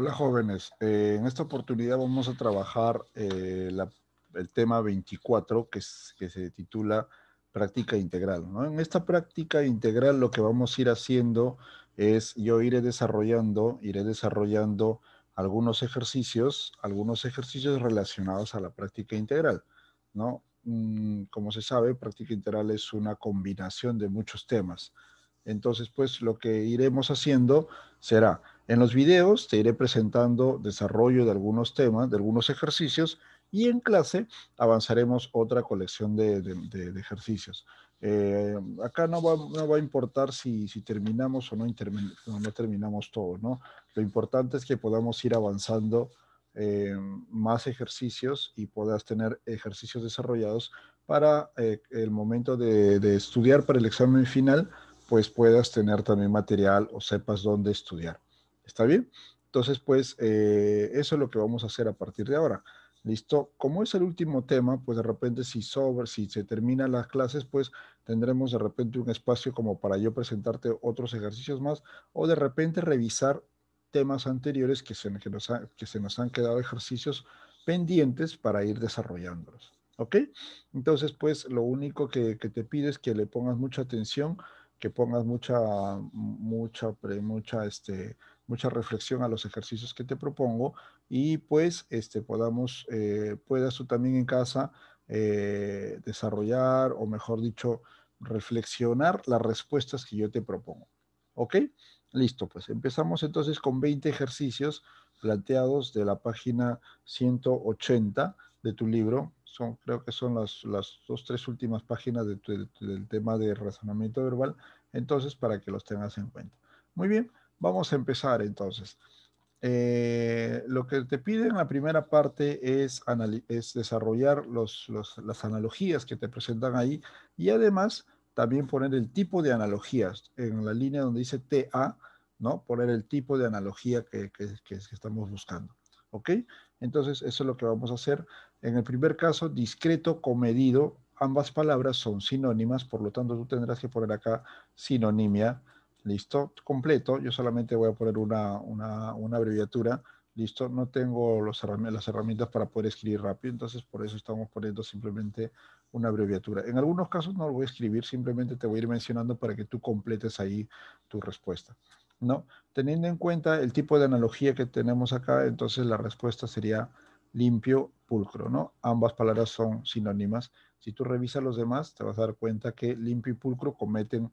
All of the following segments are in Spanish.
Hola jóvenes, eh, en esta oportunidad vamos a trabajar eh, el tema 24 que, se titula práctica integral. En esta práctica integral lo que vamos a ir haciendo es, yo iré desarrollando, iré desarrollando algunos ejercicios, algunos ejercicios relacionados a la práctica integral. ¿no? Mm, como se sabe, práctica integral es una combinación de muchos temas. Entonces, pues lo que iremos haciendo será, en los videos te iré presentando desarrollo de algunos temas, de algunos ejercicios, y en clase avanzaremos otra colección de, ejercicios. Eh, acá no va, a importar si, terminamos o no, terminamos todo, ¿no? Lo importante es que podamos ir avanzando eh, más ejercicios y puedas tener ejercicios desarrollados para eh, el momento de estudiar para el examen final pues puedas tener también material o sepas dónde estudiar. ¿Está bien? Entonces, pues eh, eso es lo que vamos a hacer a partir de ahora. ¿Listo? Como es el último tema, pues de repente si sobre, si se terminan las clases, pues tendremos de repente un espacio como para yo presentarte otros ejercicios más o de repente revisar temas anteriores que se, que nos, que se nos han quedado ejercicios pendientes para ir desarrollándolos. ¿Ok? Entonces, pues lo único que, que te pido es que le pongas mucha atención que pongas mucha, mucha, mucha, este, mucha reflexión a los ejercicios que te propongo y pues este, podamos, eh, puedas tú también en casa eh, desarrollar o mejor dicho, reflexionar las respuestas que yo te propongo. ¿Ok? Listo, pues empezamos entonces con 20 ejercicios planteados de la página 180 de tu libro, son, creo que son las, las dos, tres últimas páginas de del tema de razonamiento verbal, entonces para que los tengas en cuenta. Muy bien, vamos a empezar entonces. Eh, lo que te piden en la primera parte es, es desarrollar los, los, las analogías que te presentan ahí y además también poner el tipo de analogías. En la línea donde dice TA, ¿no? Poner el tipo de analogía que, que, que, estamos buscando. ¿Ok? Entonces, eso es lo que vamos a hacer. En el primer caso, discreto, comedido, ambas palabras son sinónimas, por lo tanto tú tendrás que poner acá sinonimia, listo, completo, yo solamente voy a poner una, abreviatura, listo, no tengo los, las herramientas para poder escribir rápido, entonces por eso estamos poniendo simplemente una abreviatura. En algunos casos no lo voy a escribir, simplemente te voy a ir mencionando para que tú completes ahí tu respuesta. ¿no? Teniendo en cuenta el tipo de analogía que tenemos acá, entonces la respuesta sería limpio, pulcro, ¿no? Ambas palabras son sinónimas. Si tú revisas los demás, te vas a dar cuenta que limpio y pulcro cometen,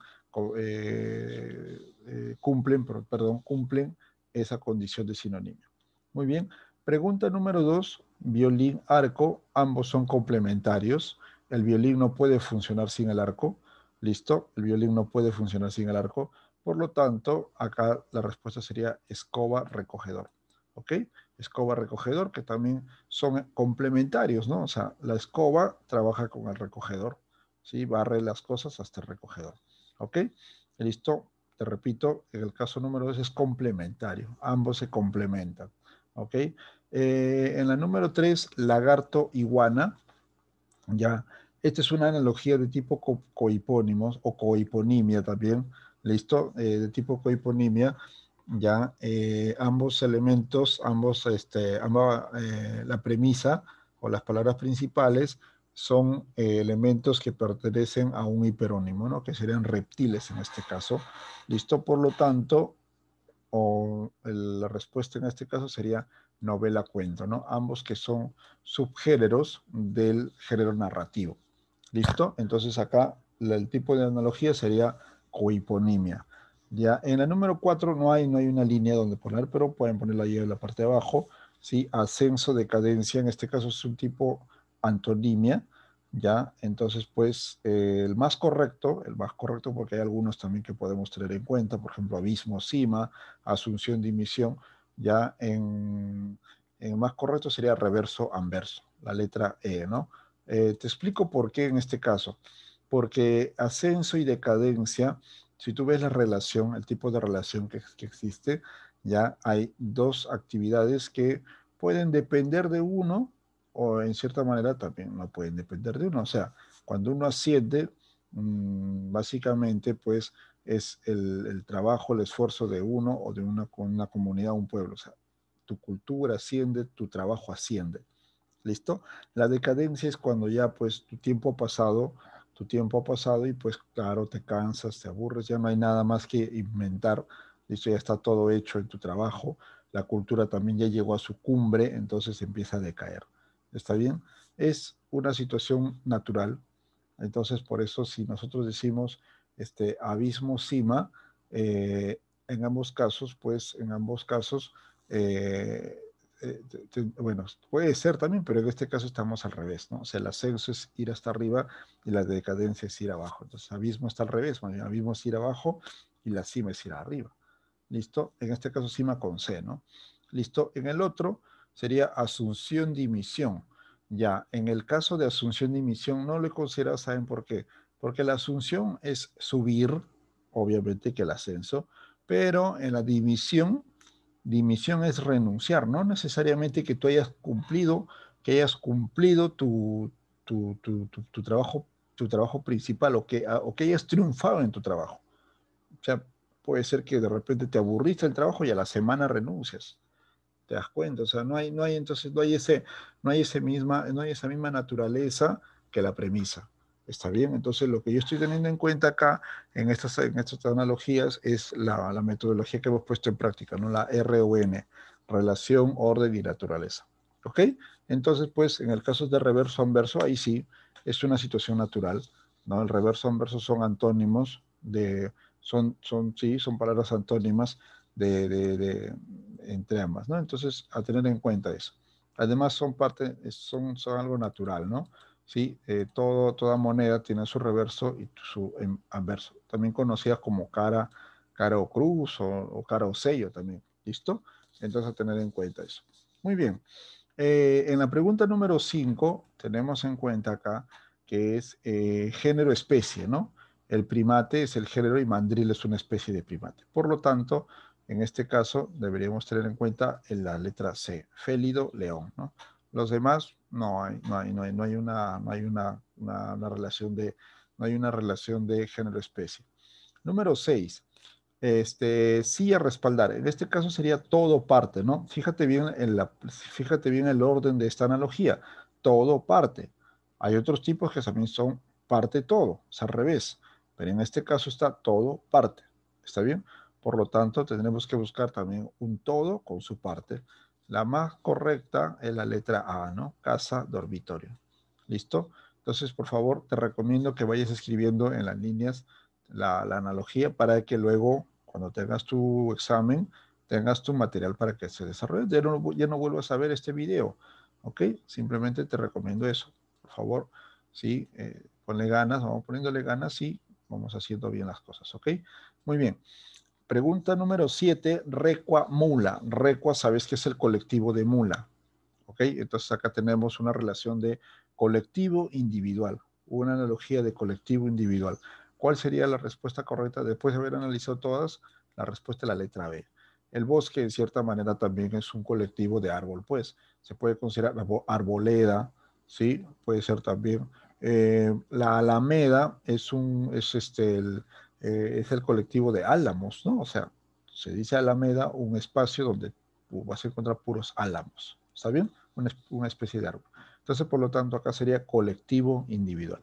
eh, eh, cumplen, perdón, cumplen esa condición de sinónimo. Muy bien. Pregunta número dos, violín, arco, ambos son complementarios. El violín no puede funcionar sin el arco. Listo, el violín no puede funcionar sin el arco. Por lo tanto, acá la respuesta sería escoba recogedor. ¿Ok? escoba recogedor, que también son complementarios, ¿no? O sea, la escoba trabaja con el recogedor, ¿sí? Barre las cosas hasta el recogedor, ¿ok? Listo, te repito, en el caso número 2 es complementario, ambos se complementan, ¿ok? Eh, en la número 3, lagarto iguana, ya, esta es una analogía de tipo cohipónimos o cohiponimia también, ¿listo? Eh, de tipo cohiponimia, ya eh, ambos elementos, ambos, este, eh, la premisa o las palabras principales son eh, elementos que pertenecen a un hiperónimo, ¿no? que serían reptiles en este caso. Listo, por lo tanto, o la respuesta en este caso sería novela cuento, ¿no? ambos que son subgéneros del género narrativo. Listo, entonces acá el tipo de analogía sería cohiponimia. Ya, en la número 4 no hay, no hay una línea donde poner, pero pueden ponerla ahí en la parte de abajo. ¿sí? Ascenso, decadencia, en este caso es un tipo antonimia. ¿ya? Entonces, pues, eh, el más correcto, el más correcto porque hay algunos también que podemos tener en cuenta, por ejemplo, abismo, cima, asunción, dimisión, ¿ya? En, el más correcto sería reverso, anverso, la letra E, ¿no? Eh, te explico por qué en este caso. Porque ascenso y decadencia si tú ves la relación, el tipo de relación que, existe, ya hay dos actividades que pueden depender de uno o en cierta manera también no pueden depender de uno. O sea, cuando uno asciende, mm, básicamente pues es el, trabajo, el esfuerzo de uno o de una, una comunidad, un pueblo. O sea, tu cultura asciende, tu trabajo asciende. ¿Listo? La decadencia es cuando ya pues tu tiempo ha pasado tu tiempo ha pasado y pues claro, te cansas, te aburres, ya no hay nada más que inventar, listo, ya está todo hecho en tu trabajo, la cultura también ya llegó a su cumbre, entonces empieza a decaer. ¿Está bien? Es una situación natural, entonces por eso si nosotros decimos este abismo cima, eh, en ambos casos, pues en ambos casos eh, eh, bueno, puede ser también, pero en este caso estamos al revés, ¿no? O sea, el ascenso es ir hasta arriba y la decadencia es ir abajo. Entonces, abismo está al revés, abismo es ir abajo y la cima es ir arriba. ¿Listo? En este caso, cima con C, ¿no? ¿Listo? En el otro sería asunción dimisión Ya, en el caso de asunción dimisión no le considera, ¿saben por qué? Porque la asunción es subir, obviamente que el ascenso, pero en la dimisión dimisión es renunciar, no necesariamente que tú hayas cumplido, que hayas cumplido tu, tu, trabajo, tu trabajo principal o que, que hayas triunfado en tu trabajo. O sea, puede ser que de repente te aburriste el trabajo y a la semana renuncias. Te das cuenta, o sea, no hay, no hay entonces, no hay ese, no hay ese misma, no hay esa misma naturaleza que la premisa. Está bien, entonces lo que yo estoy teniendo en cuenta acá en estas, en estas analogías es la, la metodología que hemos puesto en práctica, ¿no? la RON, relación, orden y naturaleza. ¿Ok? Entonces, pues, en el caso de reverso anverso, ahí sí, es una situación natural. ¿no? El reverso anverso son antónimos, de, son, son, sí, son palabras antónimas de, de, de, entre ambas, ¿no? Entonces, a tener en cuenta eso. Además, son parte, son, son algo natural, ¿no? ¿sí? Eh, todo, toda moneda tiene su reverso y su em, anverso, también conocidas como cara, cara o cruz o, cara o sello también, ¿listo? Entonces a tener en cuenta eso. Muy bien, eh, en la pregunta número 5 tenemos en cuenta acá que es eh, género-especie, ¿no? El primate es el género y mandril es una especie de primate. Por lo tanto, en este caso deberíamos tener en cuenta la letra C, félido león, ¿no? Los demás no hay, no hay, no hay, una, no hay una, relación de, no hay una relación de género-especie. Número 6. Este, sí a respaldar. En este caso sería todo parte, ¿no? Fíjate bien, en la, fíjate bien el orden de esta analogía. Todo parte. Hay otros tipos que también son parte todo, es al revés. Pero en este caso está todo parte. ¿Está bien? Por lo tanto, tendremos que buscar también un todo con su parte la más correcta es la letra A, ¿no? Casa, dormitorio. ¿Listo? Entonces, por favor, te recomiendo que vayas escribiendo en las líneas la, analogía para que luego, cuando tengas tu examen, tengas tu material para que se desarrolle. Ya no, ya no vuelvas a ver este video, ¿ok? Simplemente te recomiendo eso. Por favor, sí, eh, ponle ganas, vamos poniéndole ganas y vamos haciendo bien las cosas, ¿ok? Muy bien. Pregunta número 7, Recua Mula. Recua, sabes que es el colectivo de Mula. ¿Ok? Entonces acá tenemos una relación de colectivo-individual, una analogía de colectivo-individual. ¿Cuál sería la respuesta correcta después de haber analizado todas? La respuesta es la letra B. El bosque, en cierta manera, también es un colectivo de árbol, pues. Se puede considerar arboleda, ¿sí? Puede ser también. Eh, la alameda es un, es este, el, eh, es el colectivo de álamos, ¿no? O sea, se dice Alameda un espacio donde vas a encontrar puros álamos, ¿está bien? Una, especie de árbol. Entonces, por lo tanto, acá sería colectivo individual.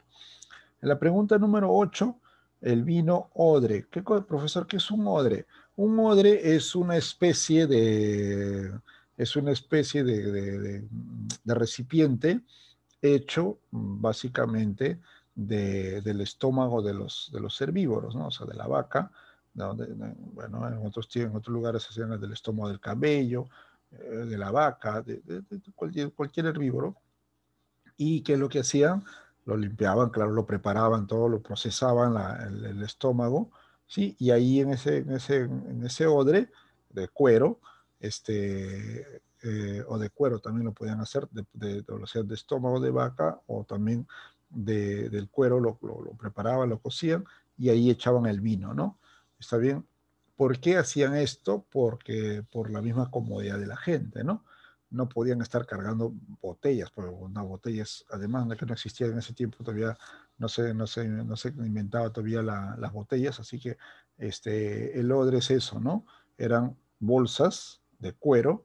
En la pregunta número 8, el vino odre. ¿Qué, profesor, qué es un odre? Un odre es una especie de, es una especie de, de recipiente hecho mm, básicamente del estómago de los, de los herbívoros, ¿no? o sea, de la vaca. bueno, en otros, en otros lugares hacían del estómago del cabello, eh, de la vaca, de, cualquier, herbívoro. Y que lo que hacían, lo limpiaban, claro, lo preparaban todo, lo procesaban el, estómago, ¿sí? Y ahí en ese, en ese, en ese odre de cuero, este, eh, o de cuero también lo podían hacer, de, de, de, o sea, de estómago de vaca o también del cuero lo, lo, lo, preparaban, lo cocían y ahí echaban el vino, ¿no? ¿Está bien? ¿Por qué hacían esto? Porque por la misma comodidad de la gente, ¿no? No podían estar cargando botellas, porque botella botellas, además de que no existía en ese tiempo todavía, no se, no se, inventaba todavía las botellas, así que este, el odre es eso, ¿no? Eran bolsas de cuero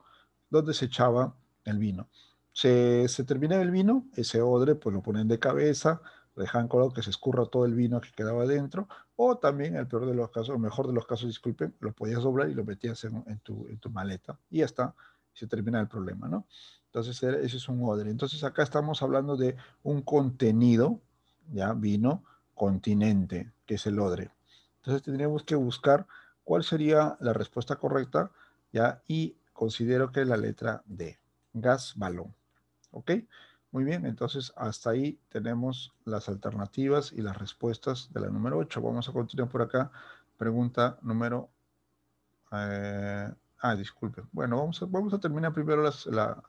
donde se echaba el vino. Se, termina el vino, ese odre pues lo ponen de cabeza, dejan colado que se escurra todo el vino que quedaba dentro, o también, el peor de los casos, el mejor de los casos, disculpen, lo podías doblar y lo metías en, tu, en tu, maleta y ya está, se termina el problema, ¿no? Entonces, ese es un odre. Entonces, acá estamos hablando de un contenido, ya, vino, continente, que es el odre. Entonces, tendríamos que buscar cuál sería la respuesta correcta, ya, y considero que la letra D, gas balón. ¿Ok? Muy bien, entonces hasta ahí tenemos las alternativas y las respuestas de la número 8. Vamos a continuar por acá. Pregunta número... Eh, ah, disculpe Bueno, vamos a, vamos a terminar primero las... La,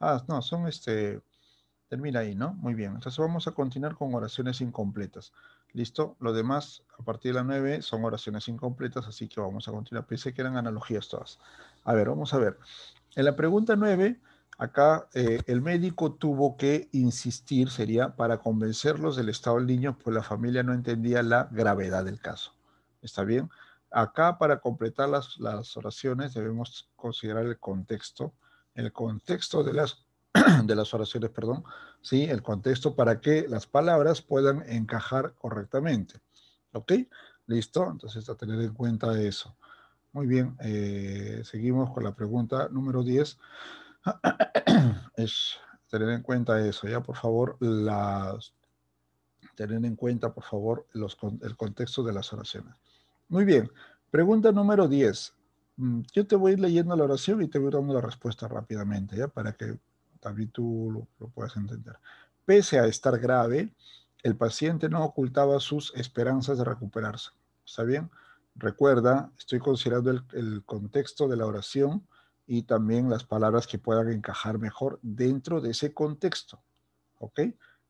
ah, no, son este... Termina ahí, ¿no? Muy bien. Entonces vamos a continuar con oraciones incompletas. ¿Listo? Lo demás, a partir de la 9, son oraciones incompletas, así que vamos a continuar. Pensé que eran analogías todas. A ver, vamos a ver. En la pregunta 9 Acá eh, el médico tuvo que insistir, sería, para convencerlos del estado del niño, pues la familia no entendía la gravedad del caso. ¿Está bien? Acá, para completar las, oraciones, debemos considerar el contexto. El contexto de las, de las oraciones, perdón, ¿sí? El contexto para que las palabras puedan encajar correctamente. ¿Ok? Listo, entonces a tener en cuenta eso. Muy bien, eh, seguimos con la pregunta número 10. es tener en cuenta eso, ya por favor, las, tener en cuenta por favor los, el contexto de las oraciones. Muy bien, pregunta número 10. Mm, yo te voy a ir leyendo la oración y te voy dando la respuesta rápidamente, ya para que también tú lo, lo puedas entender. Pese a estar grave, el paciente no ocultaba sus esperanzas de recuperarse. ¿Está bien? Recuerda, estoy considerando el, el contexto de la oración y también las palabras que puedan encajar mejor dentro de ese contexto. ¿Ok?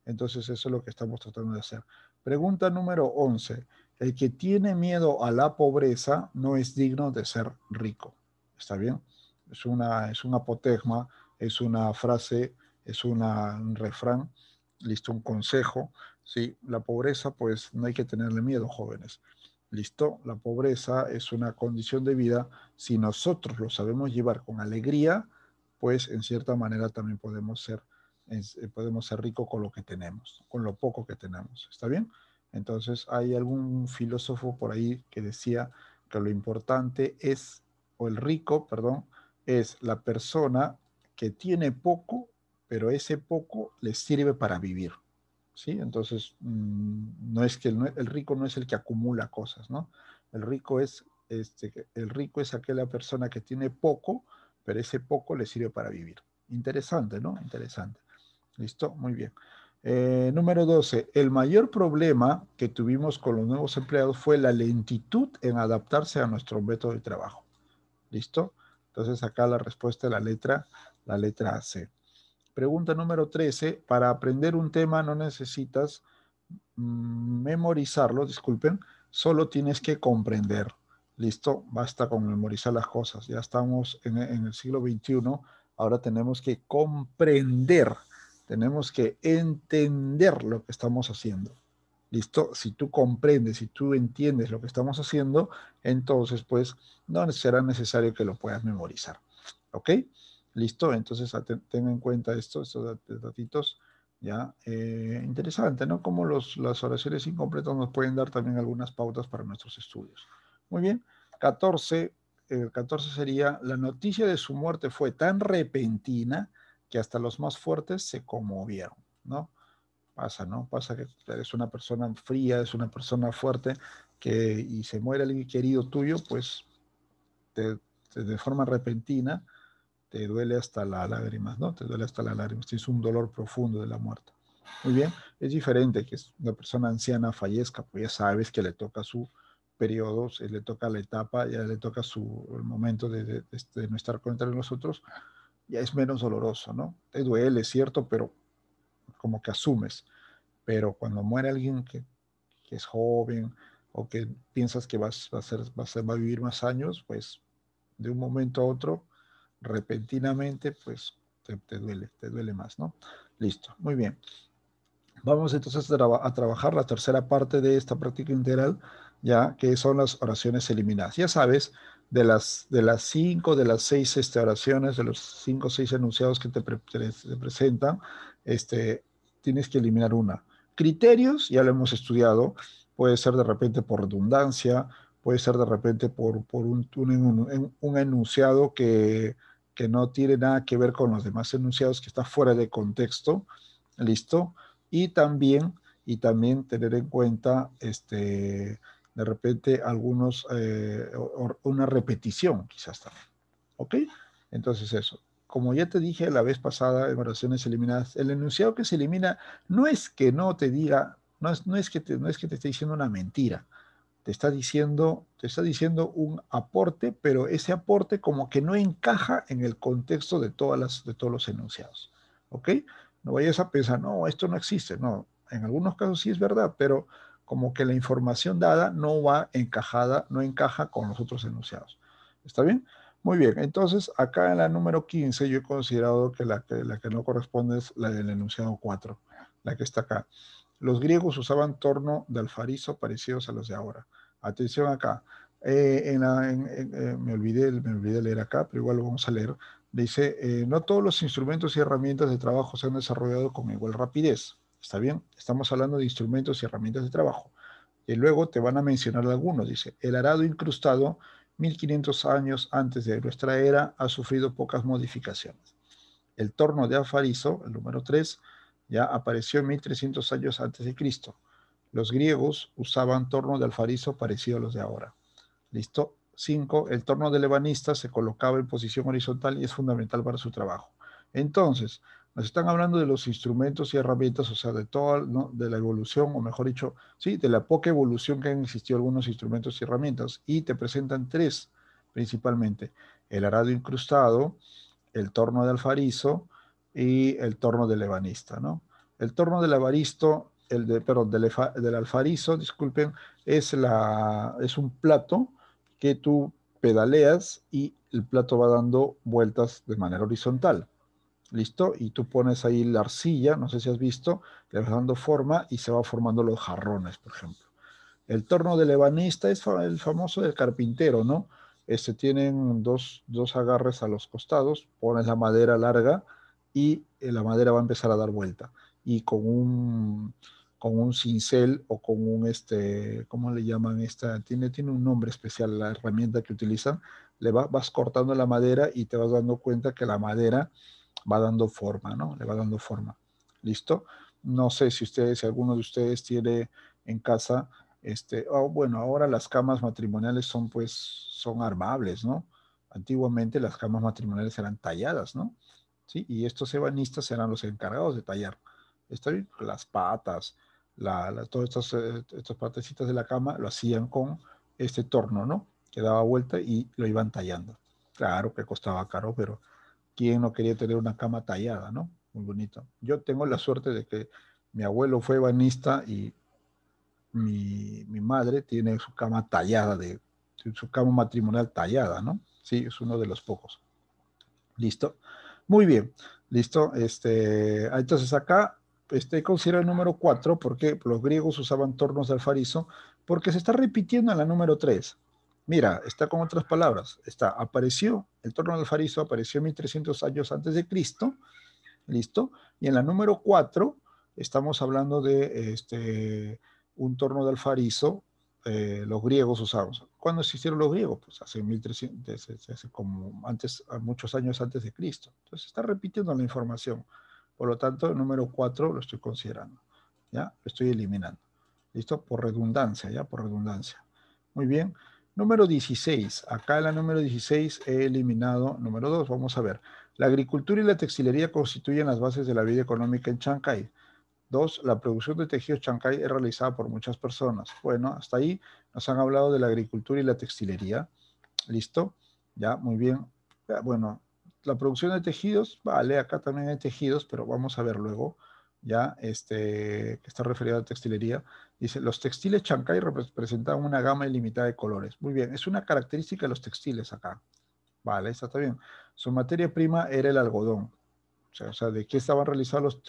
Entonces eso es lo que estamos tratando de hacer. Pregunta número 11. El que tiene miedo a la pobreza no es digno de ser rico. ¿Está bien? Es, una, es un apotegma, es una frase, es un refrán, listo, un consejo. ¿sí? La pobreza, pues no hay que tenerle miedo, jóvenes. Listo, la pobreza es una condición de vida. Si nosotros lo sabemos llevar con alegría, pues en cierta manera también podemos ser, eh, podemos ser ricos con lo que tenemos, con lo poco que tenemos. ¿Está bien? Entonces hay algún filósofo por ahí que decía que lo importante es, o el rico, perdón, es la persona que tiene poco, pero ese poco le sirve para vivir. ¿sí? Entonces, mm, no es que el, rico no es el que acumula cosas, ¿no? El rico es, este, el rico es aquella persona que tiene poco, pero ese poco le sirve para vivir. Interesante, ¿no? Interesante. ¿Listo? Muy bien. Eh, número 12. El mayor problema que tuvimos con los nuevos empleados fue la lentitud en adaptarse a nuestro método de trabajo. ¿Listo? Entonces acá la respuesta es la letra, la letra C. Pregunta número 13. Para aprender un tema no necesitas memorizarlo, disculpen, solo tienes que comprender. Listo, basta con memorizar las cosas. Ya estamos en, el siglo XXI, ahora tenemos que comprender, tenemos que entender lo que estamos haciendo. ¿Listo? Si tú comprendes, si tú entiendes lo que estamos haciendo, entonces pues no será necesario que lo puedas memorizar. ¿Ok? Listo, entonces ten en cuenta esto, estos eh, datitos, ¿ya? Eh, interesante, ¿no? Como los, las oraciones incompletas nos pueden dar también algunas pautas para nuestros estudios. Muy bien, 14, el 14 sería, la noticia de su muerte fue tan repentina que hasta los más fuertes se conmovieron, ¿no? Pasa, ¿no? Pasa que eres una persona fría, es una persona fuerte, que y se muere alguien querido tuyo, pues de forma repentina, te duele hasta las lágrimas, ¿no? Te duele hasta las lágrimas, es un dolor profundo de la muerte. Muy bien, es diferente que una persona anciana fallezca, pues ya sabes que le toca su periodo, se le toca la etapa, ya le toca su, el momento de, este, no estar con entre nosotros, ya es menos doloroso, ¿no? Te duele, cierto, pero como que asumes. Pero cuando muere alguien que, es joven o que piensas que vas, a ser, va a vivir más años, pues de un momento a otro repentinamente, pues te, duele, te duele más, ¿no? Listo, muy bien. Vamos entonces a, trabajar la tercera parte de esta práctica integral, ya que son las oraciones eliminadas. Ya sabes, de las, de las cinco, de las seis este, oraciones, de los cinco o seis enunciados que te, presentan, este, tienes que eliminar una. Criterios, ya lo hemos estudiado, puede ser de repente por redundancia, puede ser de repente por, por un, un, un, enunciado que, que, no tiene nada que ver con los demás enunciados, que está fuera de contexto, listo, y también, y también tener en cuenta este, de repente algunos, eh, una repetición quizás también, ¿ok? Entonces eso. Como ya te dije la vez pasada en oraciones eliminadas, el enunciado que se elimina no es que no te diga, no es, no es que, no es que te esté diciendo una mentira, te está diciendo, te está diciendo un aporte, pero ese aporte como que no encaja en el contexto de, todas de todos los enunciados. ¿Ok? No vayas a pensar, no, esto no existe. No, en algunos casos sí es verdad, pero como que la información dada no va encajada, no encaja con los otros enunciados. ¿Está bien? Muy bien, entonces acá en la número 15 yo he considerado que la que, la que no corresponde es la del enunciado 4, la que está acá. Los griegos usaban torno de alfarizo parecidos a los de ahora atención acá. Eh, eh, me, olvidé, me olvidé leer acá, pero igual lo vamos a leer. Dice, eh, no todos los instrumentos y herramientas de trabajo se han desarrollado con igual rapidez. ¿Está bien? Estamos hablando de instrumentos y herramientas de trabajo. Y luego te van a mencionar algunos. Dice, el arado incrustado, 1500 años antes de nuestra era, ha sufrido pocas modificaciones. El torno de Afarizo, el número 3, ya apareció en 1300 años antes de Cristo. Los griegos usaban tornos de alfarizo parecido a los de ahora. ¿Listo? Cinco, El torno del ebanista se colocaba en posición horizontal y es fundamental para su trabajo. Entonces, nos están hablando de los instrumentos y herramientas, o sea, de toda, de la evolución, o mejor dicho, sí, de la poca evolución que han existido algunos instrumentos y herramientas, y te presentan tres principalmente, el arado incrustado, el torno de alfarizo y el torno del ebanista, ¿no? El torno del avaristo el de, perdón, del, del, alfarizo, disculpen, es, la, es un plato que tú pedaleas y el plato va dando vueltas de manera horizontal. ¿Listo? Y tú pones ahí la arcilla, no sé si has visto, le vas dando forma y se va formando los jarrones, por ejemplo. El torno del ebanista es el famoso del carpintero, ¿no? Este, tienen dos, dos agarres a los costados, pones la madera larga y eh, la madera va a empezar a dar vuelta. Y con un, con un cincel o con un, este, ¿cómo le llaman esta? Tiene, tiene un nombre especial la herramienta que utilizan. Le va, vas cortando la madera y te vas dando cuenta que la madera va dando forma, ¿no? Le va dando forma. ¿Listo? No sé si ustedes, si alguno de ustedes tiene en casa, este, oh, bueno, ahora las camas matrimoniales son pues, son armables, ¿no? Antiguamente las camas matrimoniales eran talladas, ¿no? ¿Sí? Y estos ebanistas eran los encargados de tallar está las patas, la, todas estas, eh, de la cama lo hacían con este torno, ¿no? Que daba vuelta y lo iban tallando. Claro que costaba caro, pero ¿quién no quería tener una cama tallada, ¿no? Muy bonito. Yo tengo la suerte de que mi abuelo fue banista y mi, mi madre tiene su cama tallada, de, su cama matrimonial tallada, ¿no? Sí, es uno de los pocos. ¿Listo? Muy bien, listo. Este, ah, entonces acá este, es el número 4 porque los griegos usaban tornos de alfarizo, porque se está repitiendo en la número 3. Mira, está con otras palabras, está, apareció, el torno de alfarizo apareció 1300 años antes de Cristo, ¿listo? Y en la número 4 estamos hablando de este, un torno de alfarizo, eh, los griegos usaban. ¿Cuándo existieron los griegos? Pues hace 1300, como antes, muchos años antes de Cristo. Entonces está repitiendo la información. Por lo tanto, el número 4 lo estoy considerando. ¿Ya? Lo estoy eliminando. ¿Listo? Por redundancia, ¿ya? Por redundancia. Muy bien. Número 16. Acá en la número 16 he eliminado número 2. Vamos a ver. La agricultura y la textilería constituyen las bases de la vida económica en Chancay. Dos, la producción de tejidos Chancay es realizada por muchas personas. Bueno, hasta ahí nos han hablado de la agricultura y la textilería. ¿Listo? Ya, muy bien. Bueno, la producción de tejidos, vale, acá también hay tejidos, pero vamos a ver luego, ya, este, que está referido a textilería. Dice, los textiles chancay representan una gama ilimitada de colores. Muy bien, es una característica de los textiles acá. Vale, está bien. Su materia prima era el algodón. O sea, ¿de qué estaban realizados los,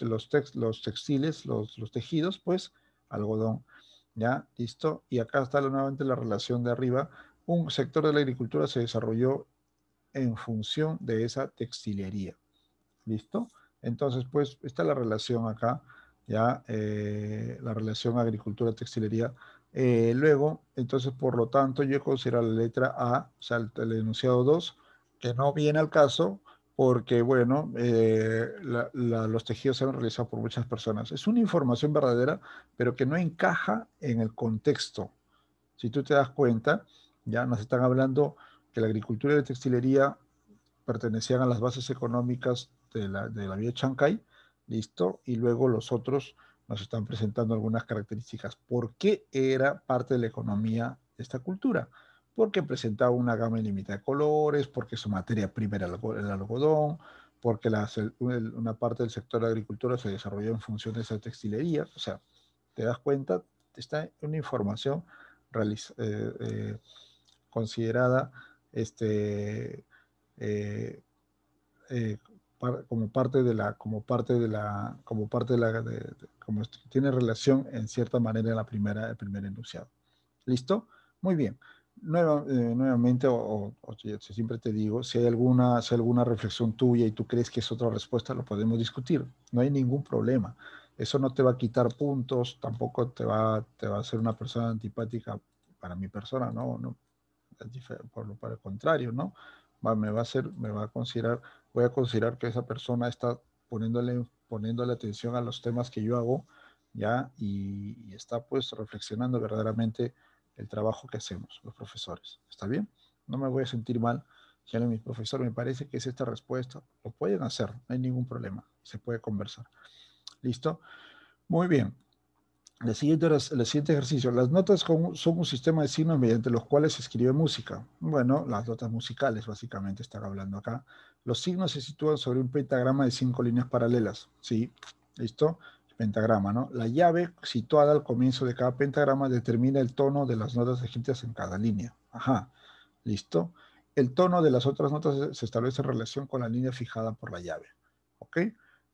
los textiles, los, los, tejidos? Pues algodón. ¿Ya? ¿Listo? Y acá está nuevamente la relación de arriba. Un sector de la agricultura se desarrolló en función de esa textilería. ¿Listo? Entonces, pues, está la relación acá, ya, eh, la relación agricultura-textilería. Eh, luego, entonces, por lo tanto, yo considero la letra A, o sea, el, enunciado 2, que no viene al caso porque, bueno, eh, los tejidos se han realizado por muchas personas. Es una información verdadera, pero que no encaja en el contexto. Si tú te das cuenta, ya nos están hablando que la agricultura y la textilería pertenecían a las bases económicas de la, de la vía Chancay, listo, y luego los otros nos están presentando algunas características. ¿Por qué era parte de la economía esta cultura? Porque presentaba una gama ilimitada de colores, porque su materia prima era el algodón, porque una parte del sector de la agricultura se desarrolló en función de esa textilería. O sea, te das cuenta, está una información eh, eh, considerada este, eh, eh, como parte de la, como parte de la, como parte de la, como tiene relación en cierta manera la primera, el primer enunciado. ¿Listo? Muy bien. Eh, nuevamente, o, siempre te digo, si hay, alguna, si alguna reflexión tuya y tú crees que es otra respuesta, lo podemos discutir. No hay ningún problema. Eso no te va a quitar puntos, tampoco te va, te va a hacer una persona antipática para mi persona, no, no, por, lo contrario, ¿no? me va a hacer, me va a considerar, voy a considerar que esa persona está poniéndole, la atención a los temas que yo hago, ¿ya? Y, está pues reflexionando verdaderamente el trabajo que hacemos los profesores, ¿está bien? No me voy a sentir mal si a mi profesor, me parece que es esta respuesta, lo pueden hacer, no hay ningún problema, se puede conversar. ¿Listo? Muy bien. El siguiente, ejercicio. Las notas son un sistema de signos mediante los cuales se escribe música. Bueno, las notas musicales, básicamente, están hablando acá. Los signos se sitúan sobre un pentagrama de cinco líneas paralelas. ¿Sí? ¿Listo? Pentagrama, ¿no? La llave situada al comienzo de cada pentagrama determina el tono de las notas escritas en cada línea. Ajá. ¿Listo? El tono de las otras notas se establece en relación con la línea fijada por la llave. ¿Ok?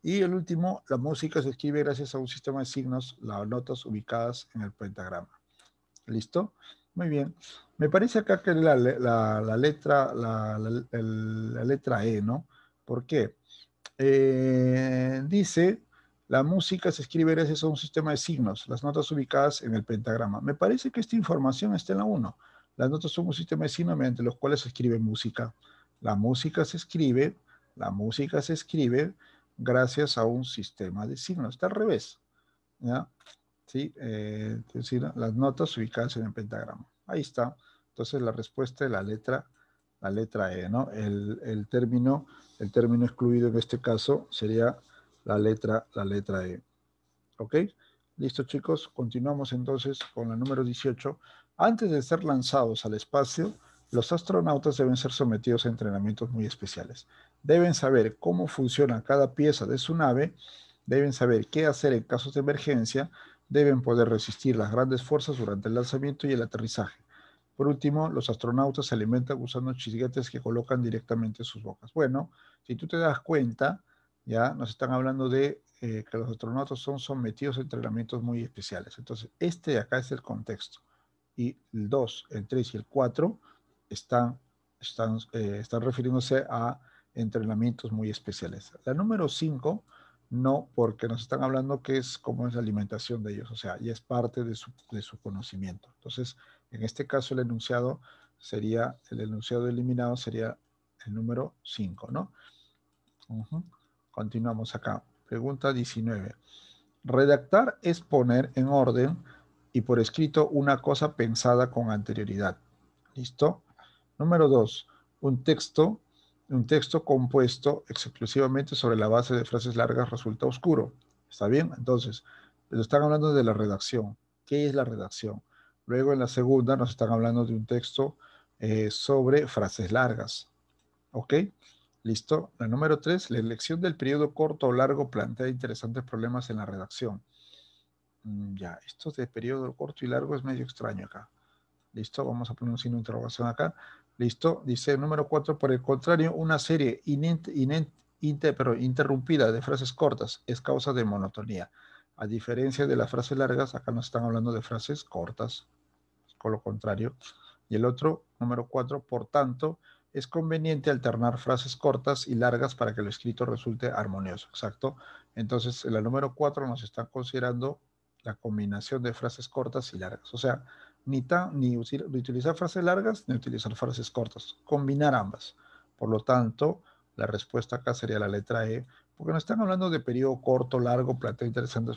Y el último, la música se escribe gracias a un sistema de signos, las notas ubicadas en el pentagrama. ¿Listo? Muy bien. Me parece acá que la, la, letra, la, letra E, ¿no? ¿Por qué? Eh, dice, la música se escribe gracias a un sistema de signos, las notas ubicadas en el pentagrama. Me parece que esta información está en la 1. Las notas son un sistema de signos mediante los cuales se escribe música. La música se escribe, la música se escribe gracias a un sistema de signos. Está al revés. ¿ya? ¿Sí? Eh, es decir, las notas ubicadas en el pentagrama. Ahí está. Entonces la respuesta es la letra, la letra E, ¿no? El, término, el término excluido en este caso sería la letra, la letra E. ¿Ok? Listo, chicos. Continuamos entonces con la número 18. Antes de ser lanzados al espacio, los astronautas deben ser sometidos a entrenamientos muy especiales deben saber cómo funciona cada pieza de su nave, deben saber qué hacer en casos de emergencia, deben poder resistir las grandes fuerzas durante el lanzamiento y el aterrizaje. Por último, los astronautas se alimentan usando chisguetes que colocan directamente en sus bocas. Bueno, si tú te das cuenta, ya nos están hablando de eh, que los astronautas son sometidos a entrenamientos muy especiales. Entonces, este de acá es el contexto. Y el 2, el 3 y el 4 están, están, eh, están refiriéndose a entrenamientos muy especiales. La número 5, no, porque nos están hablando que es como es la alimentación de ellos, o sea, y es parte de su, conocimiento. Entonces, en este caso, el enunciado sería, el enunciado eliminado sería el número 5, ¿no? Continuamos acá. Pregunta 19. Redactar es poner en orden y por escrito una cosa pensada con anterioridad. ¿Listo? Número 2. Un texto un texto compuesto exclusivamente sobre la base de frases largas resulta oscuro. ¿Está bien? Entonces, nos están hablando de la redacción. ¿Qué es la redacción? Luego en la segunda nos están hablando de un texto eh, sobre frases largas. ¿Ok? Listo. La número tres, la elección del periodo corto o largo plantea interesantes problemas en la redacción. Mm, ya, esto de periodo corto y largo es medio extraño acá. Listo, vamos a poner un signo de interrogación acá. Listo, dice número 4. Por el contrario, una serie interrumpida de frases cortas es causa de monotonía. A diferencia de las frases largas, acá nos están hablando de frases cortas, con lo contrario. Y el otro, número cuatro, por tanto, es conveniente alternar frases cortas y largas para que lo escrito resulte armonioso. Exacto. Entonces, en la número 4 nos está considerando la combinación de frases cortas y largas. O sea, ni, tan, ni utilizar frases largas ni utilizar frases cortas, combinar ambas. Por lo tanto, la respuesta acá sería la letra E, porque nos están hablando de periodo corto, largo, plata, interesante.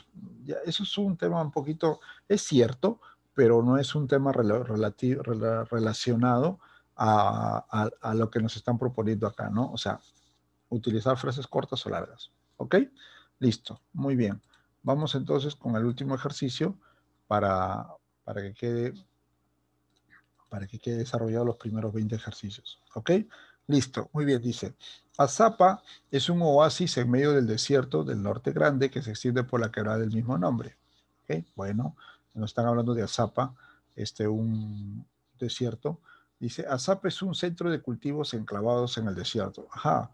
eso es un tema un poquito, es cierto, pero no es un tema relativo, relacionado a, a, lo que nos están proponiendo acá, ¿no? O sea, utilizar frases cortas o largas. ¿Ok? Listo, muy bien. Vamos entonces con el último ejercicio para, para que quede para que quede desarrollado los primeros 20 ejercicios. ¿Ok? Listo, muy bien, dice. Azapa es un oasis en medio del desierto del norte grande que se extiende por la quebrada del mismo nombre. ¿Ok? Bueno, nos están hablando de Azapa, este, un desierto. Dice, Azapa es un centro de cultivos enclavados en el desierto. Ajá,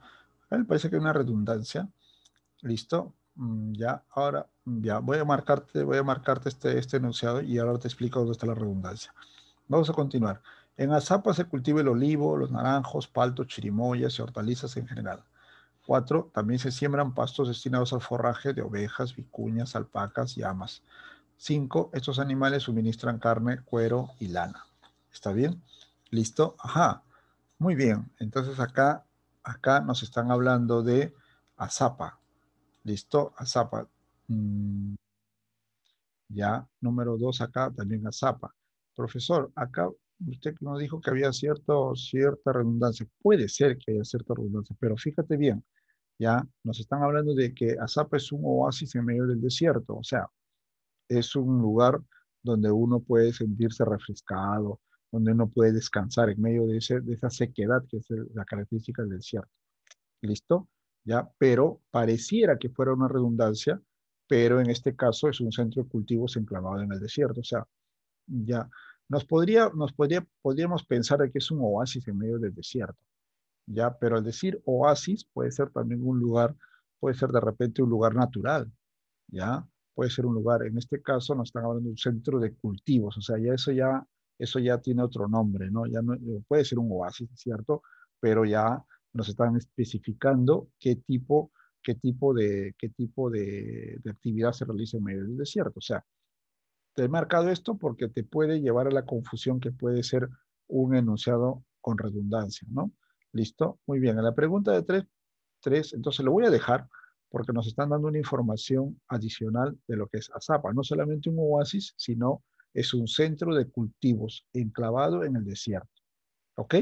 parece que hay una redundancia. Listo, Mm, ya, ahora, mm, ya, voy a marcarte, voy a marcarte este, este enunciado y ahora te explico dónde está la redundancia. Vamos a continuar. En Azapa se cultiva el olivo, los naranjos, paltos, chirimoyas y hortalizas en general. Cuatro, también se siembran pastos destinados al forraje de ovejas, vicuñas, alpacas y amas. Cinco, estos animales suministran carne, cuero y lana. ¿Está bien? ¿Listo? Ajá. Muy bien. Entonces acá, acá nos están hablando de azapa. Listo, a mm, Ya, número dos acá, también a zapa. Profesor, acá usted nos dijo que había cierto, cierta redundancia. Puede ser que haya cierta redundancia, pero fíjate bien, ya nos están hablando de que Azapa es un oasis en medio del desierto, o sea, es un lugar donde uno puede sentirse refrescado, donde uno puede descansar en medio de, esa sequedad que es la característica del desierto. ¿Listo? ¿ya? Pero pareciera que fuera una redundancia, pero en este caso es un centro de cultivos enclavado en el desierto, o sea, ya nos podría, nos podría, podríamos pensar que es un oasis en medio del desierto, ya, pero al decir oasis puede ser también un lugar, puede ser de repente un lugar natural, ya, puede ser un lugar, en este caso nos están hablando de un centro de cultivos, o sea, ya eso ya, eso ya tiene otro nombre, ¿no? Ya no, puede ser un oasis, ¿cierto? Pero ya nos están especificando qué tipo, qué tipo, de, qué tipo de, actividad se realiza en medio del desierto. O sea, te he marcado esto porque te puede llevar a la confusión que puede ser un enunciado con redundancia, ¿no? Listo, muy bien. en la pregunta de tres, tres, entonces lo voy a dejar porque nos están dando una información adicional de lo que es Azapa. No solamente un oasis, sino es un centro de cultivos enclavado en el desierto. ¿Ok?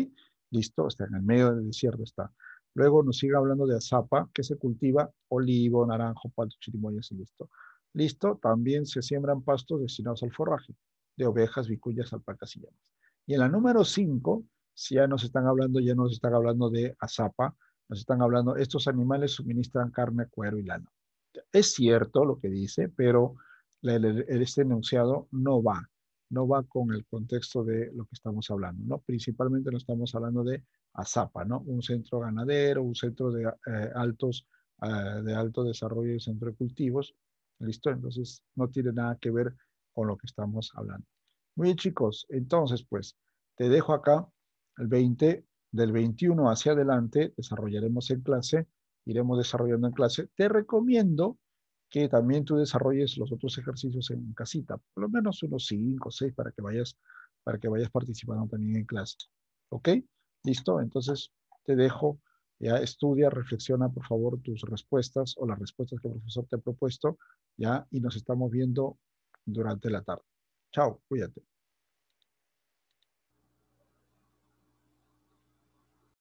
Listo, está en el medio del desierto, está. Luego nos sigue hablando de azapa, que se cultiva olivo, naranjo, palto, chirimoyas y listo. Listo, también se siembran pastos destinados al forraje, de ovejas, vicuyas, alpacas y llamas. Y en la número 5, si ya nos están hablando, ya nos están hablando de azapa, nos están hablando, estos animales suministran carne, cuero y lana. Es cierto lo que dice, pero este enunciado no va no va con el contexto de lo que estamos hablando, ¿no? Principalmente no estamos hablando de Azapa, ¿no? Un centro ganadero, un centro de eh, altos, eh, de alto desarrollo y centro de cultivos, ¿listo? Entonces, no tiene nada que ver con lo que estamos hablando. Muy bien, chicos, entonces, pues, te dejo acá el 20, del 21 hacia adelante, desarrollaremos en clase, iremos desarrollando en clase. Te recomiendo que también tú desarrolles los otros ejercicios en casita, por lo menos unos cinco o seis para que vayas para que vayas participando también en clase. ¿Ok? ¿Listo? Entonces te dejo, ya estudia, reflexiona por favor tus respuestas o las respuestas que el profesor te ha propuesto, ya, y nos estamos viendo durante la tarde. Chao, cuídate.